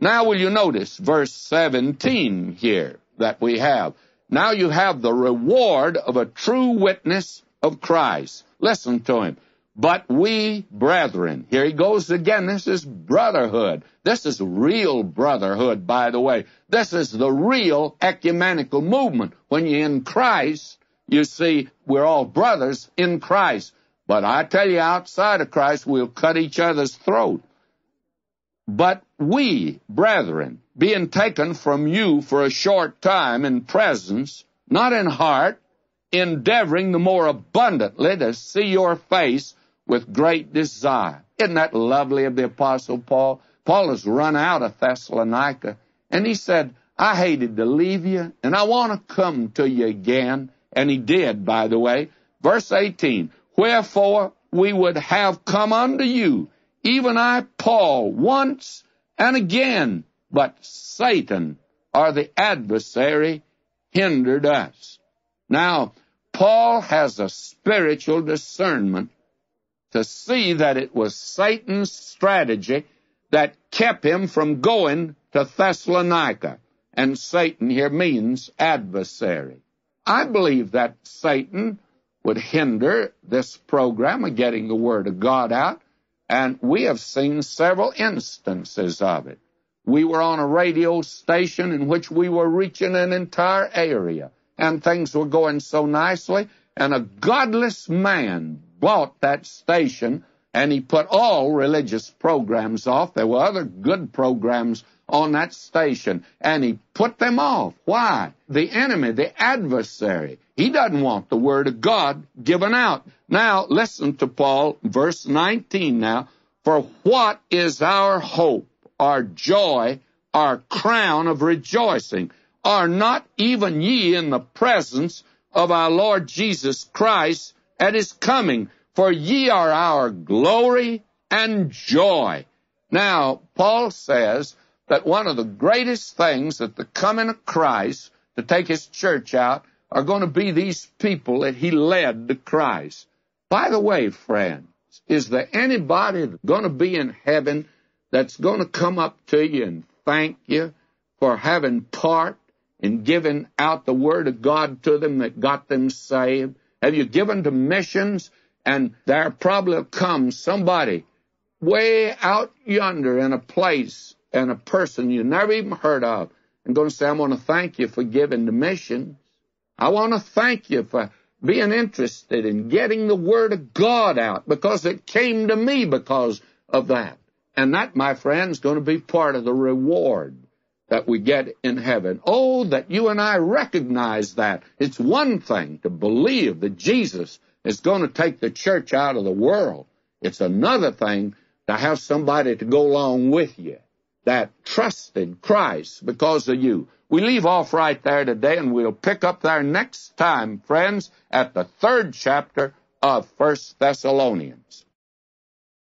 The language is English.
Now will you notice verse 17 here that we have. Now you have the reward of a true witness of Christ. Listen to him. But we brethren, here he goes again. This is brotherhood. This is real brotherhood, by the way. This is the real ecumenical movement. When you're in Christ, you see, we're all brothers in Christ. But I tell you, outside of Christ, we'll cut each other's throat. But we, brethren, being taken from you for a short time in presence, not in heart, endeavoring the more abundantly to see your face with great desire. Isn't that lovely of the Apostle Paul? Paul has run out of Thessalonica, and he said, I hated to leave you, and I want to come to you again. And he did, by the way. Verse 18, Wherefore we would have come unto you, even I, Paul, once and again, but Satan or the adversary hindered us. Now, Paul has a spiritual discernment to see that it was Satan's strategy that kept him from going to Thessalonica. And Satan here means adversary. I believe that Satan would hinder this program of getting the Word of God out and we have seen several instances of it. We were on a radio station in which we were reaching an entire area, and things were going so nicely, and a godless man bought that station, and he put all religious programs off. There were other good programs on that station, and he put them off. Why? The enemy, the adversary, he doesn't want the Word of God given out. Now, listen to Paul, verse 19 now. For what is our hope, our joy, our crown of rejoicing? Are not even ye in the presence of our Lord Jesus Christ at his coming? For ye are our glory and joy. Now, Paul says that one of the greatest things that the coming of Christ to take his church out are going to be these people that he led to Christ. By the way, friends, is there anybody going to be in heaven that's going to come up to you and thank you for having part in giving out the Word of God to them that got them saved? Have you given to missions? And there probably comes somebody way out yonder in a place and a person you never even heard of and going to say, I want to thank you for giving to missions. I want to thank you for being interested in getting the Word of God out because it came to me because of that. And that, my friend, is going to be part of the reward that we get in heaven. Oh, that you and I recognize that. It's one thing to believe that Jesus is going to take the church out of the world. It's another thing to have somebody to go along with you that trusted Christ because of you. We leave off right there today and we'll pick up there next time, friends, at the third chapter of First Thessalonians.